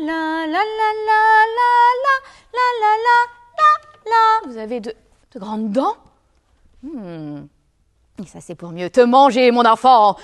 la la la la la la la la la Vous avez de, grandes dents. Hmm. Et ça c'est pour mieux te manger, mon enfant.